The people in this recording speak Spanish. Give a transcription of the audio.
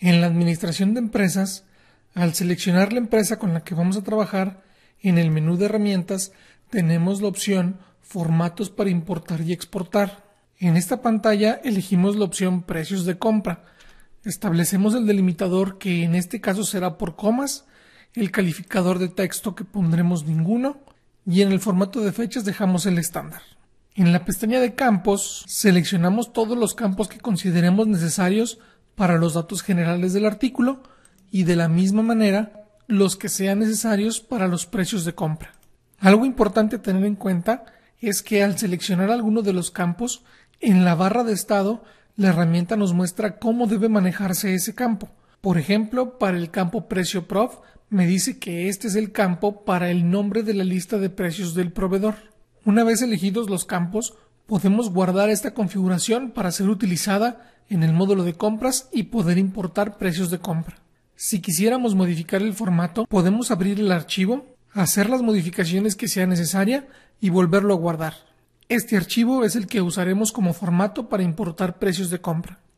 En la administración de empresas, al seleccionar la empresa con la que vamos a trabajar, en el menú de herramientas tenemos la opción Formatos para importar y exportar. En esta pantalla elegimos la opción Precios de compra. Establecemos el delimitador que en este caso será por comas, el calificador de texto que pondremos ninguno y en el formato de fechas dejamos el estándar. En la pestaña de campos seleccionamos todos los campos que consideremos necesarios para los datos generales del artículo y de la misma manera los que sean necesarios para los precios de compra. Algo importante tener en cuenta es que al seleccionar alguno de los campos, en la barra de estado la herramienta nos muestra cómo debe manejarse ese campo. Por ejemplo, para el campo precio prof me dice que este es el campo para el nombre de la lista de precios del proveedor. Una vez elegidos los campos, podemos guardar esta configuración para ser utilizada en el módulo de compras y poder importar precios de compra. Si quisiéramos modificar el formato, podemos abrir el archivo, hacer las modificaciones que sea necesaria y volverlo a guardar. Este archivo es el que usaremos como formato para importar precios de compra.